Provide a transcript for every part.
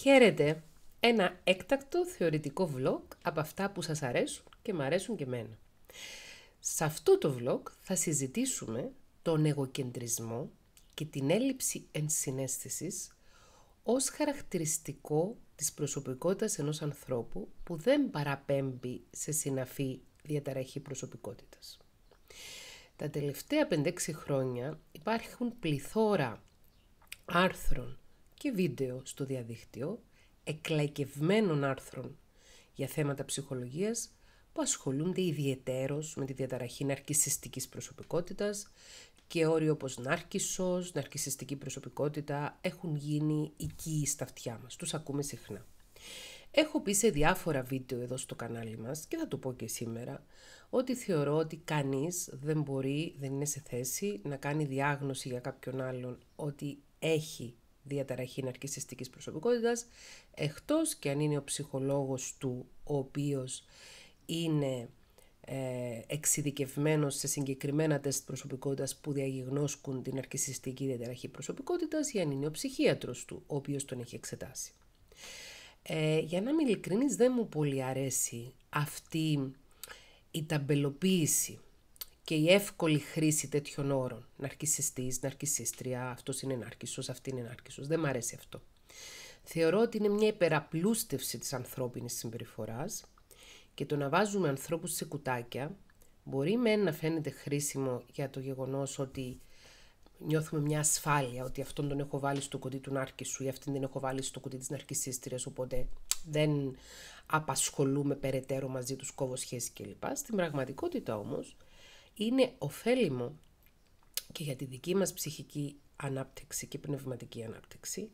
Χαίρετε! Ένα έκτακτο θεωρητικό vlog από αυτά που σας αρέσουν και μ' αρέσουν και εμένα. Σε αυτό το vlog θα συζητήσουμε τον εγωκεντρισμό και την έλλειψη ενσυναίσθησης ως χαρακτηριστικό της προσωπικότητας ενός ανθρώπου που δεν παραπέμπει σε συναφή διαταραχή προσωπικότητας. Τα τελευταία 5-6 χρόνια υπάρχουν πληθώρα άρθρων και βίντεο στο διαδίκτυο εκλαϊκευμένων άρθρων για θέματα ψυχολογίας που ασχολούνται ιδιαιτέρως με τη διαταραχή ναρκισιστικής προσωπικότητας και όροι όπως ναρκισσός, ναρκισιστική προσωπικότητα έχουν γίνει οικοί στα αυτιά μας. Τους ακούμε συχνά. Έχω πει σε διάφορα βίντεο εδώ στο κανάλι μας και θα το πω και σήμερα ότι θεωρώ ότι κανείς δεν μπορεί, δεν είναι σε θέση να κάνει διάγνωση για κάποιον άλλον ότι έχει διαταραχή ναρκισιστικής προσωπικότητας, εκτός και αν είναι ο ψυχολόγος του, ο οποίος είναι ε, εξειδικευμένος σε συγκεκριμένα τεστ προσωπικότητας που διαγνώσκουν την ναρκισιστική διαταραχή προσωπικότητας ή αν είναι ο ψυχίατρος του, ο οποίος τον έχει εξετάσει. Ε, για να είμαι δεν μου πολύ αρέσει αυτή η ταμπελοποίηση και η εύκολη χρήση τέτοιων όρων. Ναρκισιστής, ναρκισίστρια, αυτός είναι ναρκισός, αυτή είναι ναρκισός. Δεν μ' αρέσει αυτό. Θεωρώ ότι είναι μια υπεραπλούστευση της ανθρώπινης συμπεριφοράς και το να βάζουμε ανθρώπους σε κουτάκια μπορεί μεν να φαίνεται χρήσιμο για το γεγονός ότι νιώθουμε μια ασφάλεια ότι αυτόν τον έχω βάλει στο κουτί του σου ή αυτήν την έχω βάλει στο κουτί της ναρκισίστριας οπότε δεν απασχολούμε περαιτέρω μαζί τους κόβω σχέση κλπ. Στην πραγματικότητα όμως είναι ωφέλιμο και για τη δική μας ψυχική ανάπτυξη και πνευματική ανάπτυξη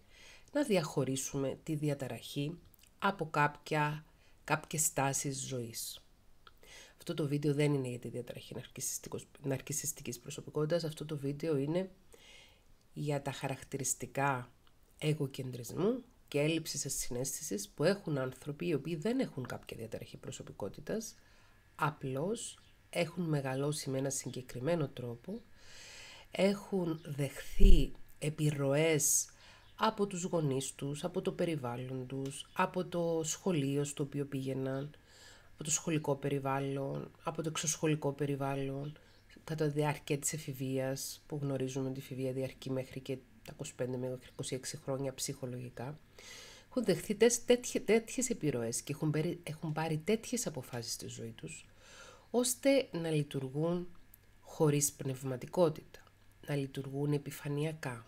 να διαχωρίσουμε τη διαταραχή από κάποια, κάποιες στάσεις ζωής. Αυτό το βίντεο δεν είναι για τη διαταραχή ναρκισιστικής προσωπικότητας, αυτό το βίντεο είναι για τα χαρακτηριστικά εγωκεντρισμού και έλλειψης συνέστηση που έχουν άνθρωποι οι οποίοι δεν έχουν κάποια διαταραχή προσωπικότητας, απλώς έχουν μεγαλώσει με ένα συγκεκριμένο τρόπο, έχουν δεχθεί επιρροές από τους γονείς τους, από το περιβάλλον τους, από το σχολείο στο οποίο πήγαιναν, από το σχολικό περιβάλλον, από το εξωσχολικό περιβάλλον, κατά διάρκεια της εφηβείας, που γνωρίζουμε ότι η εφηβεία διαρκεί μέχρι και τα 25 με 26 χρόνια ψυχολογικά, έχουν δεχθεί τέτοιες επιρροές και έχουν, έχουν πάρει τέτοιες αποφάσεις στη ζωή τους, ώστε να λειτουργούν χωρίς πνευματικότητα, να λειτουργούν επιφανειακά,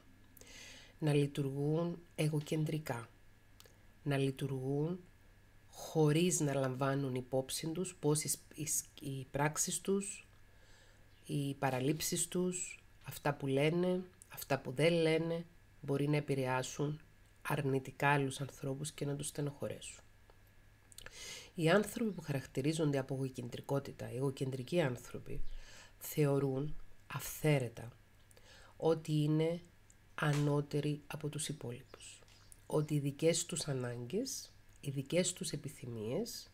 να λειτουργούν εγωκεντρικά, να λειτουργούν χωρίς να λαμβάνουν υπόψη τους πώς οι πράξεις τους, οι παραλήψεις τους, αυτά που λένε, αυτά που δεν λένε, μπορεί να επηρεάσουν αρνητικά άλλους ανθρώπους και να τους στενοχωρέσουν. Οι άνθρωποι που χαρακτηρίζονται από εγωκεντρικότητα, οι εγωκεντρικοί άνθρωποι, θεωρούν αυθαίρετα ότι είναι ανώτεροι από τους υπόλοιπους. Ότι οι δικές τους ανάγκες, οι δικές τους επιθυμίες,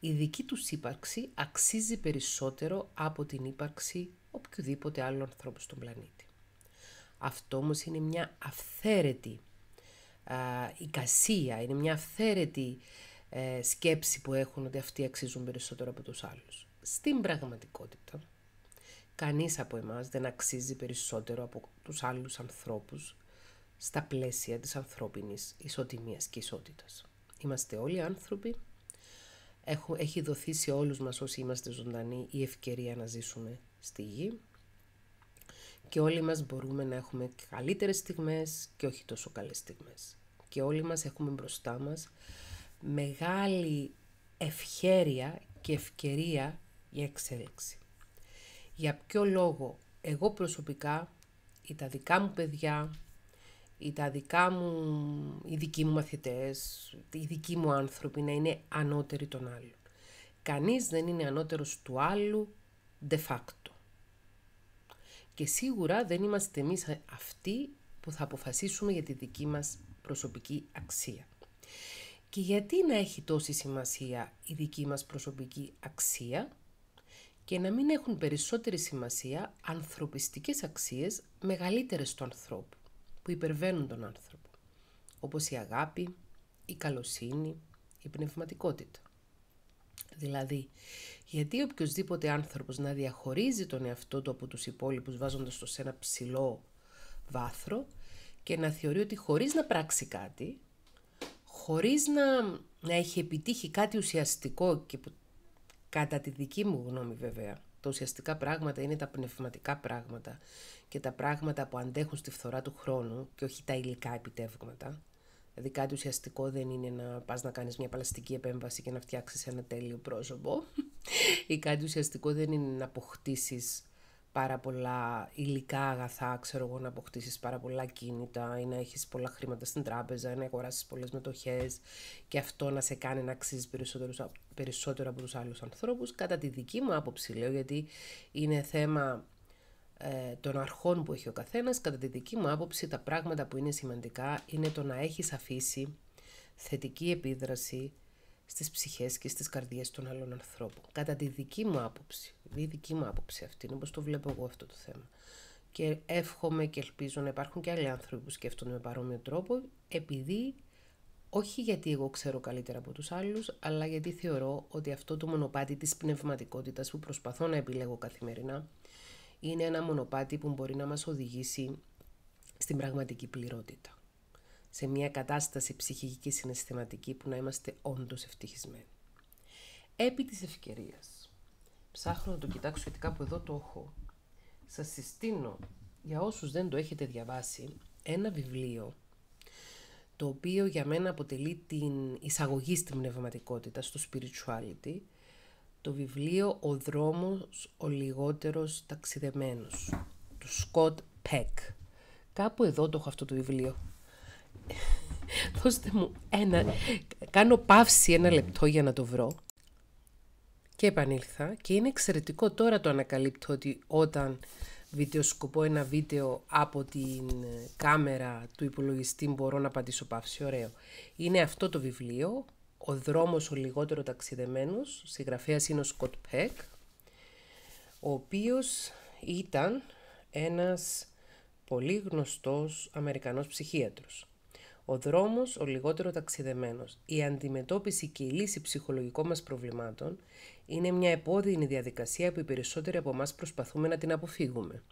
η δική τους ύπαρξη αξίζει περισσότερο από την ύπαρξη οποιοδήποτε άλλου ανθρώπου στον πλανήτη. Αυτό όμως είναι μια αυθαίρετη είναι μια αυθαίρετη ε, σκέψη που έχουν ότι αυτοί αξίζουν περισσότερο από τους άλλους. Στην πραγματικότητα, κανείς από εμάς δεν αξίζει περισσότερο από τους άλλους ανθρώπους στα πλαίσια της ανθρώπινης ισοτιμίας και ισότητας. Είμαστε όλοι άνθρωποι, Έχω, έχει δοθεί σε όλους μας όσοι είμαστε ζωντανοί η ευκαιρία να ζήσουμε στη γη και όλοι μας μπορούμε να έχουμε καλύτερες στιγμές και όχι τόσο καλές στιγμές. Και όλοι μας έχουμε μπροστά μας μεγάλη ευχέρεια και ευκαιρία για εξέλιξη. Για ποιο λόγο εγώ προσωπικά ή τα δικά μου παιδιά ή τα δικά μου, οι δικοί μου μαθητές, οι δικοί μου άνθρωποι να είναι ανώτεροι των άλλων. Κανείς δεν είναι ανώτερος του άλλου de facto. Και σίγουρα δεν είμαστε εμείς αυτοί που θα αποφασίσουμε για τη δική μας προσωπική αξία. Και γιατί να έχει τόση σημασία η δική μας προσωπική αξία και να μην έχουν περισσότερη σημασία ανθρωπιστικές αξίες μεγαλύτερες του ανθρώπου, που υπερβαίνουν τον άνθρωπο, όπως η αγάπη, η καλοσύνη, η πνευματικότητα. Δηλαδή, γιατί οποιοδήποτε άνθρωπος να διαχωρίζει τον εαυτό του από τους υπόλοιπους βάζοντας το σε ένα ψηλό βάθρο και να θεωρεί ότι χωρίς να πράξει κάτι, χωρίς να, να έχει επιτύχει κάτι ουσιαστικό και που, κατά τη δική μου γνώμη βέβαια, τα ουσιαστικά πράγματα είναι τα πνευματικά πράγματα και τα πράγματα που αντέχουν στη φθορά του χρόνου και όχι τα υλικά επιτεύγματα. Δηλαδή κάτι ουσιαστικό δεν είναι να πας να κάνεις μια παλαστική επέμβαση και να φτιάξεις ένα τέλειο πρόσωπο ή κάτι ουσιαστικό δεν είναι να αποκτήσεις πάρα πολλά υλικά αγαθά, ξέρω εγώ, να αποκτήσεις πάρα πολλά κίνητα ή να έχεις πολλά χρήματα στην τράπεζα ή να αγοράσεις πολλές μετοχές και αυτό να σε κάνει να αξίζεις περισσότερο, από τους άλλους ανθρώπους. Κατά τη δική μου άποψη, λέω, γιατί είναι θέμα ε, των αρχών που έχει ο καθένας. Κατά τη δική μου άποψη, τα πράγματα που είναι σημαντικά είναι το να έχεις αφήσει θετική επίδραση στις ψυχές και στις καρδιές των άλλων ανθρώπων. Κατά τη δική μου άποψη, η δική μου άποψη αυτή είναι το βλέπω εγώ αυτό το θέμα. Και εύχομαι και ελπίζω να υπάρχουν και άλλοι άνθρωποι που σκέφτονται με παρόμοιο τρόπο, επειδή όχι γιατί εγώ ξέρω καλύτερα από τους άλλους, αλλά γιατί θεωρώ ότι αυτό το μονοπάτι της πνευματικότητας που προσπαθώ να επιλέγω καθημερινά, είναι ένα μονοπάτι που μπορεί να μας οδηγήσει στην πραγματική πληρότητα σε μια κατάσταση ψυχική συναισθηματική που να είμαστε όντως ευτυχισμένοι. Επί της ευκαιρίας, ψάχνω να το κοιτάξω γιατί κάπου εδώ το έχω. Σας συστήνω, για όσους δεν το έχετε διαβάσει, ένα βιβλίο το οποίο για μένα αποτελεί την εισαγωγή στην πνευματικότητα, στο spirituality, το βιβλίο «Ο δρόμος ο λιγότερος ταξιδεμένος» του Scott Peck. Κάπου εδώ το έχω αυτό το βιβλίο. Δώστε μου ένα. Κάνω παύση ένα λεπτό για να το βρω. Και επανήλθα και είναι εξαιρετικό τώρα το ανακαλύπτω ότι όταν βιντεοσκοπώ ένα βίντεο από την κάμερα του υπολογιστή μπορώ να πατήσω παύση. Ωραίο. Είναι αυτό το βιβλίο, «Ο δρόμος ο λιγότερο ταξιδεμένος», συγγραφέας είναι ο Σκοτ Πέκ, ο οποίος ήταν ένας πολύ γνωστός Αμερικανός ψυχίατρος. Ο δρόμος ο λιγότερο ταξιδεμένος. Η αντιμετώπιση και η λύση ψυχολογικών μας προβλημάτων είναι μια επώδυνη διαδικασία που οι περισσότεροι από εμάς προσπαθούμε να την αποφύγουμε.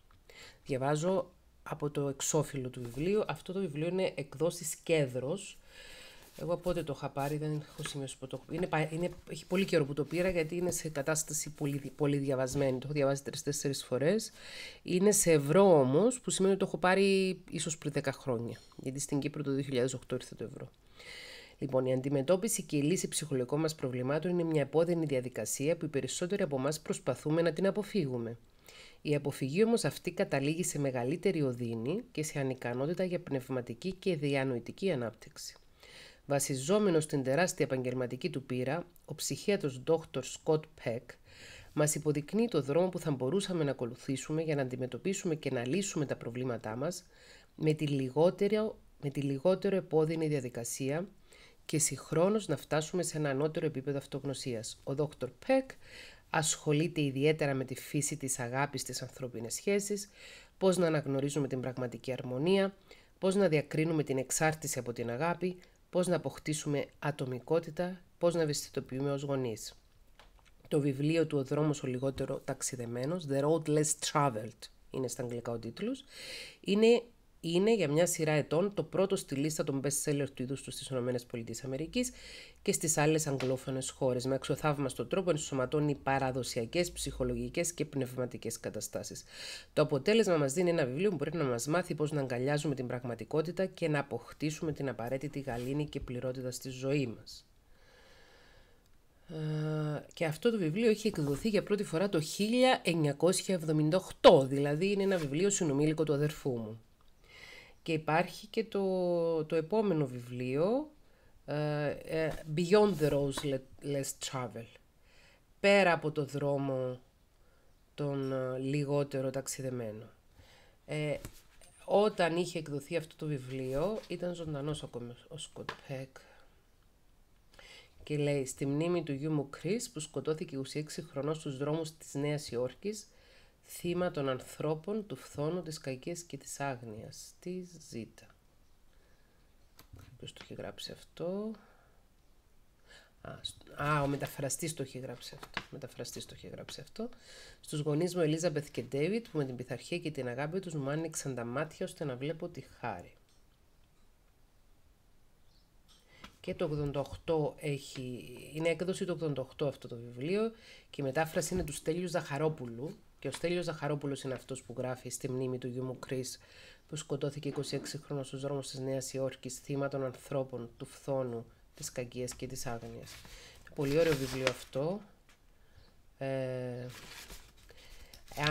Διαβάζω από το εξώφυλλο του βιβλίου. Αυτό το βιβλίο είναι εκδόσεις κέντρος εγώ πότε το είχα πάρει, δεν έχω σημειώσει πότε το έχω Είναι, είναι, έχει πολύ καιρό που το πήρα γιατί είναι σε κατάσταση πολύ, πολύ διαβασμένη. Το έχω διαβάσει τρει-τέσσερι φορές. Είναι σε ευρώ όμως, που σημαίνει ότι το έχω πάρει ίσως πριν 10 χρόνια. Γιατί στην Κύπρο το 2008 ήρθε το ευρώ. Λοιπόν, η αντιμετώπιση και η λύση ψυχολογικών μας προβλημάτων είναι μια επώδυνη διαδικασία που οι περισσότεροι από εμάς προσπαθούμε να την αποφύγουμε. Η αποφυγή όμως αυτή καταλήγει σε μεγαλύτερη οδύνη και σε ανικανότητα για πνευματική και διανοητική ανάπτυξη. Βασιζόμενο στην τεράστια επαγγελματική του πείρα, ο ψυχίατρος Dr. Scott Peck μας υποδεικνύει το δρόμο που θα μπορούσαμε να ακολουθήσουμε για να αντιμετωπίσουμε και να λύσουμε τα προβλήματά μας με τη λιγότερο, με τη λιγότερο επώδυνη διαδικασία και συγχρόνως να φτάσουμε σε ένα ανώτερο επίπεδο αυτογνωσίας. Ο Dr. Peck ασχολείται ιδιαίτερα με τη φύση της αγάπης στις ανθρώπινες σχέσεις, πώς να αναγνωρίζουμε την πραγματική αρμονία, πώς να διακρίνουμε την εξάρτηση από την αγάπη, πώς να αποκτήσουμε ατομικότητα, πώς να ευαισθητοποιούμε ως γονείς. Το βιβλίο του «Ο δρόμος ο λιγότερο ταξιδεμένος», «The Road Less Traveled» είναι στα αγγλικά ο τίτλος, είναι είναι για μια σειρά ετών το πρώτο στη λίστα των best seller του είδους τους στις ΗΠΑ και στις άλλες αγγλόφωνες χώρες. Με αξιοθαύμαστο τρόπο ενσωματώνει παραδοσιακές, ψυχολογικές και πνευματικές καταστάσεις. Το αποτέλεσμα μας δίνει ένα βιβλίο που μπορεί να μας μάθει πώς να αγκαλιάζουμε την πραγματικότητα και να αποκτήσουμε την απαραίτητη γαλήνη και πληρότητα στη ζωή μας. Ε, και αυτό το βιβλίο έχει εκδοθεί για πρώτη φορά το 1978, δηλαδή είναι ένα βιβλίο συνομήλικο του αδερφού μου. Και υπάρχει και το, το επόμενο βιβλίο, ε, ε, Beyond the Rose Less Travel. Πέρα από το δρόμο τον ε, λιγότερο ταξιδεμένο. Ε, όταν είχε εκδοθεί αυτό το βιβλίο, ήταν ζωντανός ακόμη ο Σκοτ Πέκ. Και λέει, στη μνήμη του γιού μου Κρίς, που σκοτώθηκε 26 χρονών στους δρόμους της Νέας Υόρκης, θύμα των ανθρώπων, του φθόνου, της κακίας και της άγνοιας, Της ζήτα. Ποιος το έχει γράψει αυτό. Α, ο μεταφραστής το έχει γράψει αυτό. Ο μεταφραστής το έχει γράψει αυτό. Στους γονείς μου Ελίζαμπεθ και Ντέιβιτ που με την πειθαρχία και την αγάπη τους μου άνοιξαν τα μάτια ώστε να βλέπω τη χάρη. Και το 88 έχει... Είναι έκδοση το 88 αυτό το βιβλίο και η μετάφραση είναι του Στέλιου Ζαχαρόπουλου. Και ο Στέλιος Ζαχαρόπουλος είναι αυτός που γράφει στη μνήμη του γιού μου Κρίς, που σκοτώθηκε 26 χρόνια στους δρόμους της Νέας Υόρκης, θύμα των ανθρώπων, του φθόνου, της κακίας και της άγνοιας. Πολύ ωραίο βιβλίο αυτό. Ε,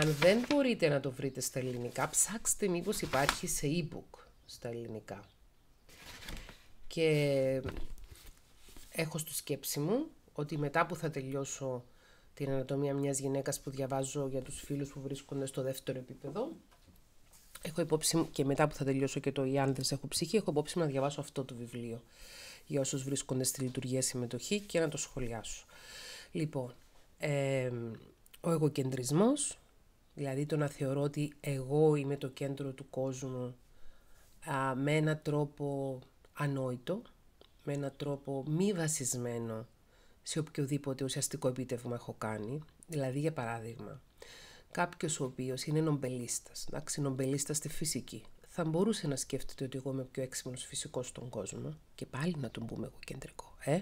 αν δεν μπορείτε να το βρείτε στα ελληνικά, ψάξτε μήπως υπάρχει σε e-book στα ελληνικά. Και έχω στη σκέψη μου ότι μετά που θα τελειώσω την ανατομία μιας γυναίκας που διαβάζω για τους φίλους που βρίσκονται στο δεύτερο επίπεδο. Έχω υπόψη, και μετά που θα τελειώσω και το «Οι άνδρες έχω ψυχή», έχω υπόψη να διαβάσω αυτό το βιβλίο για όσους βρίσκονται στη λειτουργία συμμετοχή και να το σχολιάσω. Λοιπόν, ε, ο εγωκεντρισμός, δηλαδή το να θεωρώ ότι εγώ είμαι το κέντρο του κόσμου α, με έναν τρόπο ανόητο, με έναν τρόπο μη βασισμένο σε οποιοδήποτε ουσιαστικό επίτευγμα έχω κάνει. Δηλαδή, για παράδειγμα, κάποιος ο οποίος είναι νομπελίστας, εντάξει, νομπελίστας στη φυσική, θα μπορούσε να σκέφτεται ότι εγώ είμαι ο πιο έξυπνος φυσικός στον κόσμο, και πάλι να τον πούμε εγώ κεντρικό, ε.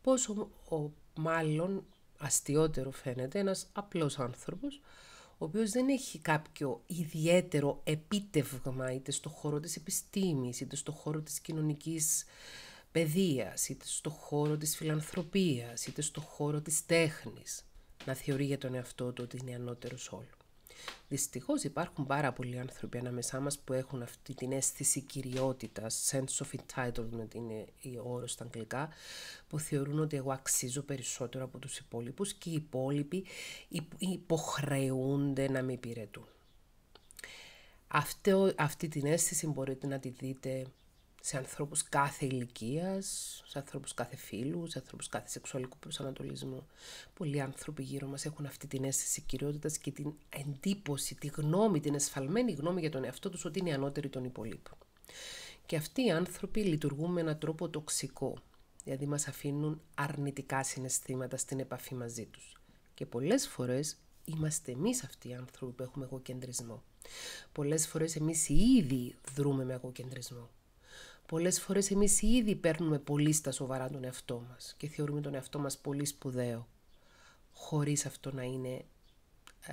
Πόσο ο, μάλλον αστείότερο φαίνεται ένας απλός άνθρωπος, ο οποίος δεν έχει κάποιο ιδιαίτερο επίτευγμα είτε στον χώρο της επιστήμης, είτε στον χώρο της κοινωνικής παιδείας, είτε στο χώρο της φιλανθρωπίας, είτε στο χώρο της τέχνης, να θεωρεί για τον εαυτό του ότι είναι ανώτερος όλου. Δυστυχώς υπάρχουν πάρα πολλοί άνθρωποι ανάμεσά μας που έχουν αυτή την αίσθηση κυριότητας, sense of entitlement είναι η όρος στα αγγλικά, που θεωρούν ότι εγώ αξίζω περισσότερο από τους υπόλοιπους και οι υπόλοιποι υποχρεούνται να με υπηρετούν. αυτή την αίσθηση μπορείτε να τη δείτε σε ανθρώπους κάθε ηλικίας, σε ανθρώπους κάθε φίλου, σε ανθρώπους κάθε σεξουαλικού προσανατολισμού. Πολλοί άνθρωποι γύρω μας έχουν αυτή την αίσθηση κυριότητας και την εντύπωση, τη γνώμη, την εσφαλμένη γνώμη για τον εαυτό τους ότι είναι ανώτεροι των υπολείπων. Και αυτοί οι άνθρωποι λειτουργούν με έναν τρόπο τοξικό, δηλαδή μας αφήνουν αρνητικά συναισθήματα στην επαφή μαζί τους. Και πολλές φορές είμαστε εμείς αυτοί οι άνθρωποι που έχουμε εγωκεντρισμό. Πολλές φορές εμείς οι δρούμε με εγωκεντρισμό. Πολλές φορές εμείς ήδη παίρνουμε πολύ στα σοβαρά τον εαυτό μας και θεωρούμε τον εαυτό μας πολύ σπουδαίο, χωρίς αυτό να είναι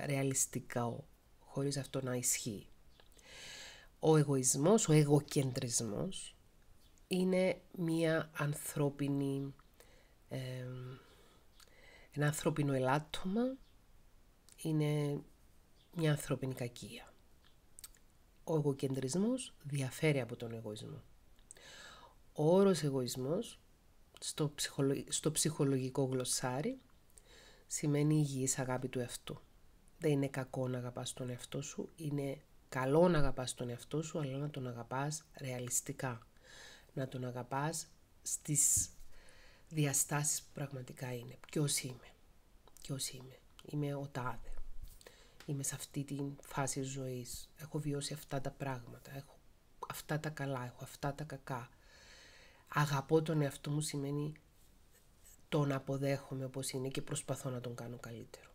ρεαλιστικό, χωρίς αυτό να ισχύει. Ο εγωισμός, ο εγωκεντρισμός είναι μία ανθρώπινη, ε, ένα ανθρώπινο ελάττωμα, είναι μια ανθρωπινη ενα ανθρωπινο ελαττωμα κακία. Ο εγωκεντρισμός διαφέρει από τον εγωισμό. Ο όρος εγωισμός στο, ψυχολογικό γλωσσάρι σημαίνει υγιής αγάπη του εαυτού. Δεν είναι κακό να αγαπάς τον εαυτό σου, είναι καλό να αγαπάς τον εαυτό σου, αλλά να τον αγαπάς ρεαλιστικά. Να τον αγαπάς στις διαστάσεις που πραγματικά είναι. Ποιος είμαι. Ποιος είμαι. Είμαι ο τάδε. Είμαι σε αυτή τη φάση ζωής. Έχω βιώσει αυτά τα πράγματα. Έχω αυτά τα καλά, έχω αυτά τα κακά αγαπώ τον εαυτό μου σημαίνει τον αποδέχομαι όπως είναι και προσπαθώ να τον κάνω καλύτερο.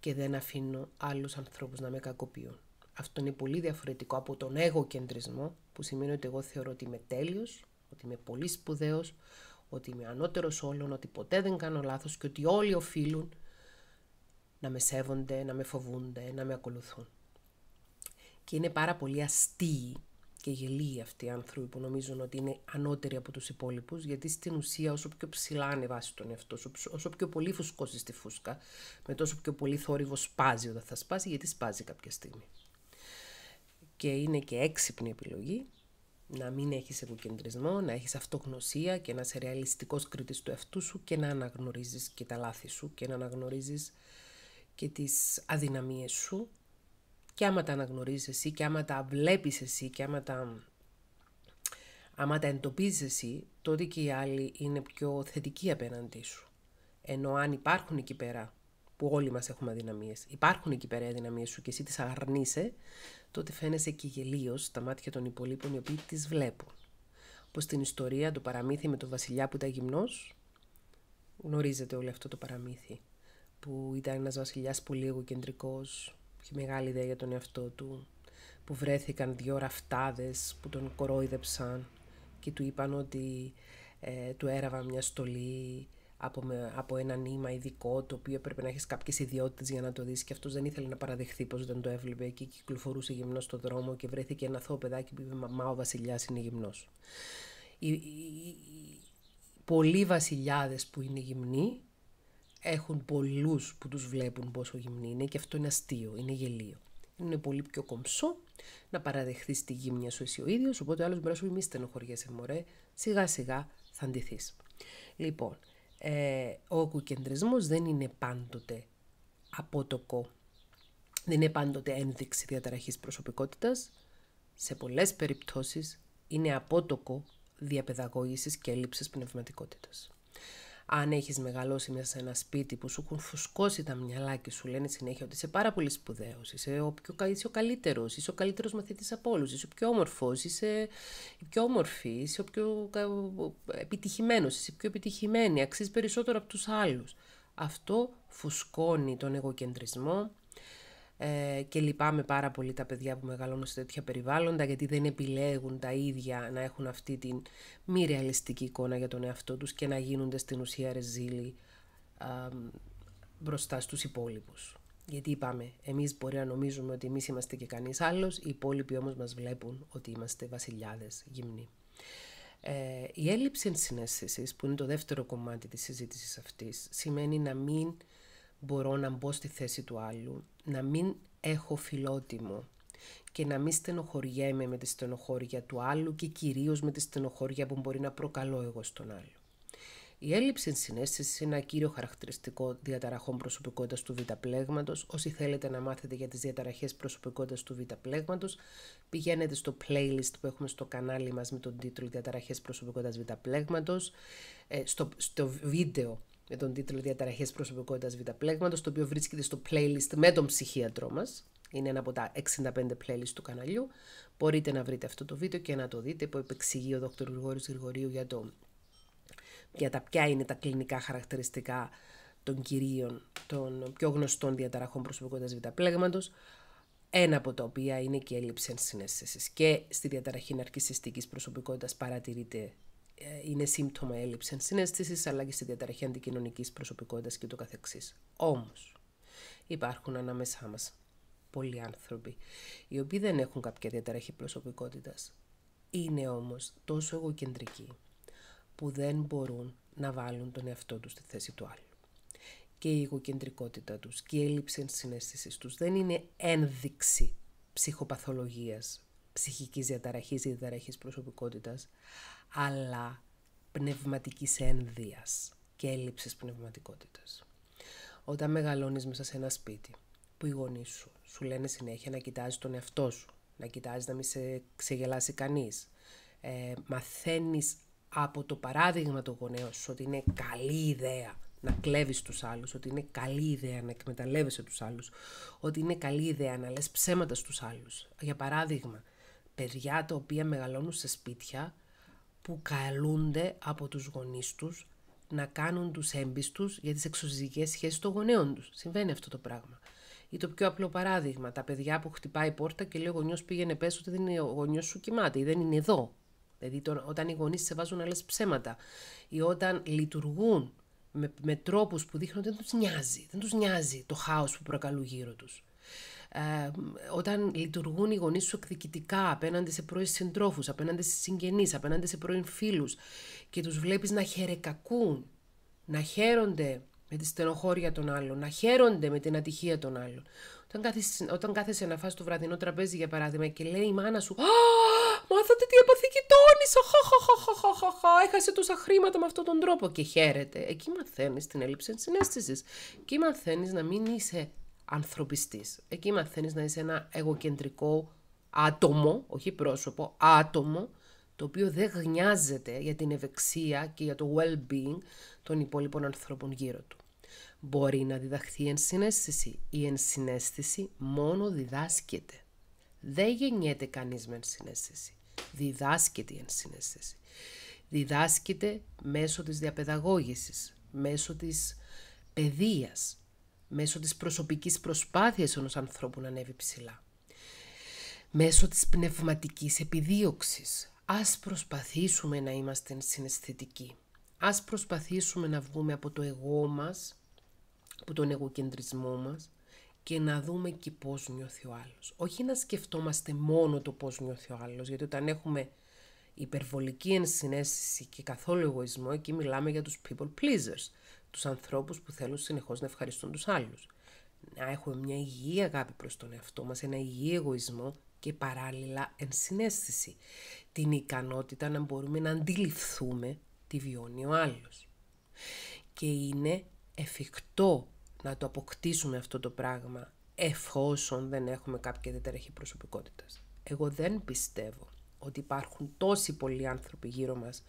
Και δεν αφήνω άλλους ανθρώπους να με κακοποιούν. Αυτό είναι πολύ διαφορετικό από τον εγωκεντρισμό που σημαίνει ότι εγώ θεωρώ ότι είμαι τέλειος, ότι είμαι πολύ σπουδαίος, ότι είμαι ανώτερος όλων, ότι ποτέ δεν κάνω λάθος και ότι όλοι οφείλουν να με σέβονται, να με φοβούνται, να με ακολουθούν. Και είναι πάρα πολύ αστείοι και γελοί αυτοί οι άνθρωποι που νομίζουν ότι είναι ανώτεροι από τους υπόλοιπους, γιατί στην ουσία όσο πιο ψηλά ανεβάσει τον εαυτό σου, όσο πιο πολύ φουσκώσεις τη φούσκα, με τόσο πιο πολύ θόρυβο σπάζει όταν θα σπάσει, γιατί σπάζει κάποια στιγμή. Και είναι και έξυπνη επιλογή να μην έχεις εγωκεντρισμό, να έχεις αυτογνωσία και να είσαι ρεαλιστικός κριτής του εαυτού σου και να αναγνωρίζεις και τα λάθη σου και να αναγνωρίζεις και τις αδυναμίες σου και άμα τα αναγνωρίζεις εσύ και άμα τα βλέπεις εσύ και άμα τα, άμα τα εντοπίζεις εσύ, τότε και οι άλλοι είναι πιο θετικοί απέναντί σου. Ενώ αν υπάρχουν εκεί πέρα που όλοι μας έχουμε αδυναμίες, υπάρχουν εκεί πέρα οι αδυναμίες σου και εσύ τις αρνείσαι, τότε φαίνεσαι και γελίος στα μάτια των υπολείπων οι οποίοι τις βλέπουν. Πως στην ιστορία το παραμύθι με τον βασιλιά που ήταν γυμνός, γνωρίζετε όλο αυτό το παραμύθι, που ήταν ένας βασιλιάς πολύ εγωκεντρικός, Είχε μεγάλη ιδέα για τον εαυτό του, που βρέθηκαν δυο ραφτάδες που τον κορόιδεψαν και του είπαν ότι ε, του έραβα μια στολή από, από ένα νήμα ειδικό το οποίο έπρεπε να έχεις κάποιες ιδιότητες για να το δεις και αυτός δεν ήθελε να παραδεχθεί πως δεν το έβλεπε και κυκλοφορούσε γυμνός στον δρόμο και βρέθηκε ένα θό παιδάκι που είπε «Μα, ο βασιλιάς είναι γυμνός». Οι, πολλοί βασιλιάδες που είναι γυμνοί έχουν πολλούς που τους βλέπουν πόσο γυμνή είναι και αυτό είναι αστείο, είναι γελίο. Είναι πολύ πιο κομψό να παραδεχθείς τη γύμνια σου εσύ ο ίδιος, οπότε άλλος μπορεί να σου μη στενοχωριέσαι, μωρέ. Σιγά σιγά θα αντιθεί. Λοιπόν, ε, ο κουκεντρισμό δεν είναι πάντοτε απότοκο. Δεν είναι πάντοτε ένδειξη διαταραχής προσωπικότητας. Σε πολλές περιπτώσεις είναι απότοκο διαπαιδαγώγησης και έλλειψης πνευματικότητας αν έχεις μεγαλώσει μέσα σε ένα σπίτι που σου έχουν φουσκώσει τα μυαλά και σου λένε συνέχεια ότι είσαι πάρα πολύ σπουδαίος, είσαι ο, πιο, είσαι ο καλύτερος, είσαι ο καλύτερος μαθητής από όλους, είσαι ο πιο όμορφος, είσαι η πιο όμορφη, είσαι ο πιο επιτυχημένος, είσαι η πιο επιτυχημένη, αξίζεις περισσότερο από τους άλλους. Αυτό φουσκώνει τον εγωκεντρισμό, ε, και λυπάμαι πάρα πολύ τα παιδιά που μεγαλώνουν σε τέτοια περιβάλλοντα γιατί δεν επιλέγουν τα ίδια να έχουν αυτή την μη ρεαλιστική εικόνα για τον εαυτό τους και να γίνονται στην ουσία ρεζίλοι ε, μπροστά στους υπόλοιπους. Γιατί είπαμε, εμείς μπορεί να νομίζουμε ότι εμείς είμαστε και κανείς άλλος, οι υπόλοιποι όμως μας βλέπουν ότι είμαστε βασιλιάδες γυμνοί. Ε, η έλλειψη ενσυναίσθησης που είναι το δεύτερο κομμάτι της συζήτησης αυτής, σημαίνει να μην μπορώ να μπω στη θέση του άλλου, να μην έχω φιλότιμο και να μην στενοχωριέμαι με τη στενοχώρια του άλλου και κυρίως με τη στενοχώρια που μπορεί να προκαλώ εγώ στον άλλο. Η έλλειψη συνέστηση είναι ένα κύριο χαρακτηριστικό διαταραχών προσωπικότητας του β' πλέγματος. Όσοι θέλετε να μάθετε για τις διαταραχές προσωπικότητας του β' πλέγματος, πηγαίνετε στο playlist που έχουμε στο κανάλι μας με τον τίτλο Διαταραχές προσωπικότητας β' πλέγματος, ε, στο, στο βίντεο με τον τίτλο Διαταραχές προσωπικότητας Β πλέγματος, το οποίο βρίσκεται στο playlist με τον ψυχίατρό μας. Είναι ένα από τα 65 playlist του καναλιού. Μπορείτε να βρείτε αυτό το βίντεο και να το δείτε που επεξηγεί ο Δ. Γρηγόρης Γρηγορίου για, το, για τα ποια είναι τα κλινικά χαρακτηριστικά των κυρίων των πιο γνωστών διαταραχών προσωπικότητας β' Πλέγματος. ένα από τα οποία είναι και η έλλειψη ενσυναίσθησης. Και στη διαταραχή ναρκιστικής προσωπικότητας παρατηρείται ε, είναι σύμπτωμα έλλειψη συνέστηση αλλά και στη διαταραχή αντικοινωνικής προσωπικότητας και το καθεξής. Όμως, υπάρχουν ανάμεσά μας πολλοί άνθρωποι οι οποίοι δεν έχουν κάποια διαταραχή προσωπικότητας. Είναι όμως τόσο εγωκεντρικοί που δεν μπορούν να βάλουν τον εαυτό τους στη θέση του άλλου. Και η εγωκεντρικότητα τους και η έλλειψη συνέστηση τους. δεν είναι ένδειξη ψυχοπαθολογίας ψυχικής διαταραχής ή διαταραχής προσωπικότητας, αλλά πνευματικής ένδυας και έλλειψης πνευματικότητας. Όταν μεγαλώνεις μέσα σε ένα σπίτι που οι γονείς σου σου λένε συνέχεια να κοιτάζει τον εαυτό σου, να κοιτάζει να μην σε ξεγελάσει κανείς, ε, μαθαίνεις από το παράδειγμα των γονέων σου ότι είναι καλή ιδέα να κλέβεις τους άλλους, ότι είναι καλή ιδέα να εκμεταλλεύεσαι τους άλλους, ότι είναι καλή ιδέα να λες ψέματα στους άλλους. Για παράδειγμα, παιδιά τα οποία μεγαλώνουν σε σπίτια που καλούνται από τους γονείς τους να κάνουν τους έμπιστους για τις εξωζυγικές σχέσεις των γονέων τους. Συμβαίνει αυτό το πράγμα. Ή το πιο απλό παράδειγμα, τα παιδιά που χτυπάει η πόρτα και λέει ο γονιός πήγαινε πες ότι δεν είναι ο γονιός σου κοιμάται ή δεν είναι εδώ. Δηλαδή όταν οι γονείς σε βάζουν άλλες ψέματα ή όταν λειτουργούν με, με τρόπους που δείχνουν ότι δεν τους νοιάζει, δεν τους νοιάζει το χάος που προκαλούν γύρω τους. Ε, όταν λειτουργούν οι γονείς σου εκδικητικά απέναντι σε πρώην συντρόφους, απέναντι σε συγγενείς, απέναντι σε πρώην φίλους και τους βλέπεις να χερεκακούν, να χαίρονται με τη στενοχώρια των άλλων, να χαίρονται με την ατυχία των άλλων. Όταν, κάθεσαι, όταν κάθεσαι να φας το βραδινό τραπέζι για παράδειγμα και λέει η μάνα σου μάθατε τι έπαθε η τόνισα, έχασε τόσα χρήματα με αυτόν τον τρόπο και χαίρεται. Εκεί μαθαίνεις την έλλειψη συνέστησης και μαθαίνεις να μην είσαι Εκεί μαθαίνεις να είσαι ένα εγωκεντρικό άτομο, όχι πρόσωπο, άτομο, το οποίο δεν γνιάζεται για την ευεξία και για το well-being των υπόλοιπων ανθρώπων γύρω του. Μπορεί να διδαχθεί η ενσυναίσθηση. Η ενσυναίσθηση μόνο διδάσκεται. Δεν γεννιέται κανείς με ενσυναίσθηση. Διδάσκεται η ενσυναίσθηση. Διδάσκεται μέσω της διαπαιδαγώγησης, μέσω της παιδείας, μέσω της προσωπικής προσπάθειας ενός ανθρώπου να ανέβει ψηλά. Μέσω της πνευματικής επιδίωξης. Ας προσπαθήσουμε να είμαστε συναισθητικοί. Ας προσπαθήσουμε να βγούμε από το εγώ μας, από τον εγωκεντρισμό μας και να δούμε και πώς νιώθει ο άλλος. Όχι να σκεφτόμαστε μόνο το πώς νιώθει ο άλλος, γιατί όταν έχουμε υπερβολική ενσυναίσθηση και καθόλου εγωισμό, εκεί μιλάμε για τους people pleasers τους ανθρώπους που θέλουν συνεχώς να ευχαριστούν τους άλλους. Να έχουμε μια υγιή αγάπη προς τον εαυτό μας, ένα υγιή εγωισμό και παράλληλα ενσυναίσθηση. Την ικανότητα να μπορούμε να αντιληφθούμε τι βιώνει ο άλλος. Και είναι εφικτό να το αποκτήσουμε αυτό το πράγμα εφόσον δεν έχουμε κάποια διαταραχή προσωπικότητας. Εγώ δεν πιστεύω ότι υπάρχουν τόσοι πολλοί άνθρωποι γύρω μας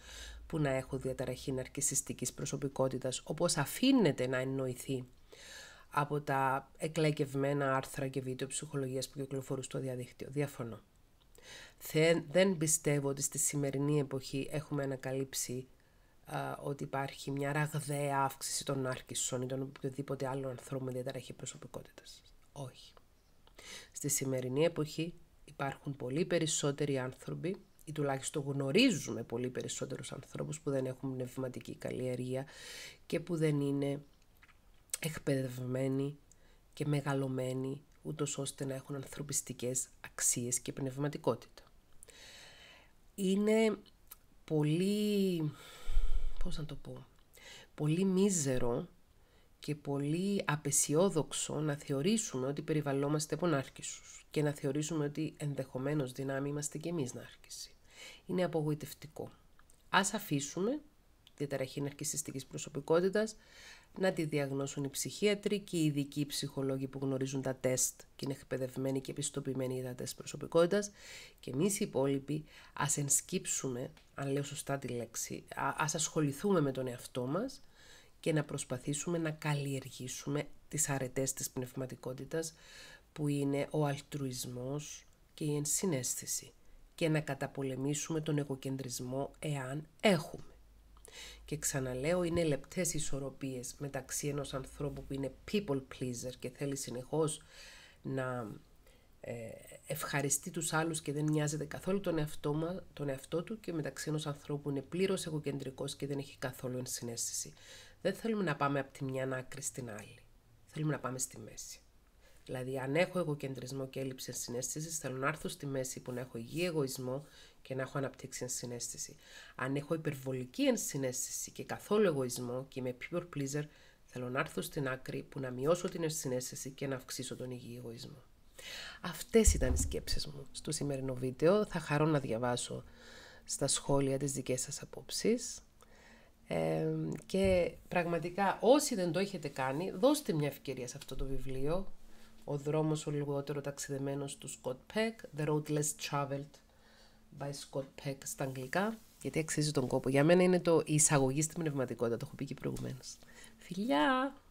που να έχω διαταραχή ναρκισιστικής προσωπικότητας, όπως αφήνεται να εννοηθεί από τα εκλεκευμένα άρθρα και βίντεο ψυχολογίας που κυκλοφορούν στο διαδίκτυο. Διαφωνώ. Δεν πιστεύω ότι στη σημερινή εποχή έχουμε ανακαλύψει ότι υπάρχει μια ραγδαία αύξηση των άρκησων ή των οποιοδήποτε άλλων ανθρώπων με διαταραχή προσωπικότητας. Όχι. Στη σημερινή εποχή υπάρχουν πολύ περισσότεροι άνθρωποι ή τουλάχιστον γνωρίζουμε πολύ περισσότερους ανθρώπους που δεν έχουν πνευματική καλλιεργία και που δεν είναι εκπαιδευμένοι και μεγαλωμένοι ούτως ώστε να έχουν ανθρωπιστικές αξίες και πνευματικότητα. Είναι πολύ, πώς να το πω, πολύ μίζερο και πολύ απεσιόδοξο να θεωρήσουμε ότι περιβαλλόμαστε από και να θεωρήσουμε ότι ενδεχομένως δυνάμει είμαστε κι εμείς είναι απογοητευτικό. Ας αφήσουμε διαταραχή ναρκισιστικής προσωπικότητας να τη διαγνώσουν οι ψυχίατροι και οι ειδικοί ψυχολόγοι που γνωρίζουν τα τεστ και είναι εκπαιδευμένοι και επιστοποιημένοι για τα τεστ προσωπικότητας και εμείς οι υπόλοιποι ας ενσκύψουμε, αν λέω σωστά τη λέξη, ας ασχοληθούμε με τον εαυτό μας και να προσπαθήσουμε να καλλιεργήσουμε τις αρετές της πνευματικότητας που είναι ο αλτρουισμός και η ενσυναίσθηση και να καταπολεμήσουμε τον εγωκεντρισμό εάν έχουμε. Και ξαναλέω, είναι λεπτές ισορροπίες μεταξύ ενός ανθρώπου που είναι people pleaser και θέλει συνεχώς να ε, ευχαριστεί τους άλλους και δεν νοιάζεται καθόλου τον εαυτό, τον εαυτό του και μεταξύ ενός ανθρώπου που είναι πλήρως εγωκεντρικός και δεν έχει καθόλου ενσυναίσθηση. Δεν θέλουμε να πάμε από τη μια άκρη στην άλλη. Θέλουμε να πάμε στη μέση. Δηλαδή, αν έχω εγωκεντρισμό και έλλειψη ενσυναίσθησης, θέλω να έρθω στη μέση που να έχω υγιή εγωισμό και να έχω αναπτύξει ενσυναίσθηση. Αν έχω υπερβολική ενσυναίσθηση και καθόλου εγωισμό και είμαι pure pleaser, θέλω να έρθω στην άκρη που να μειώσω την ενσυναίσθηση και να αυξήσω τον υγιή εγωισμό. Αυτές ήταν οι σκέψεις μου στο σημερινό βίντεο. Θα χαρώ να διαβάσω στα σχόλια τις δικές σας απόψεις. Ε, και πραγματικά όσοι δεν το έχετε κάνει, δώστε μια ευκαιρία σε αυτό το βιβλίο ο δρόμος ο λιγότερο ταξιδεμένος του Scott Peck, The Road Less Traveled by Scott Peck στα αγγλικά, γιατί αξίζει τον κόπο. Για μένα είναι το η εισαγωγή στην πνευματικότητα, το έχω πει και προηγουμένως. Φιλιά!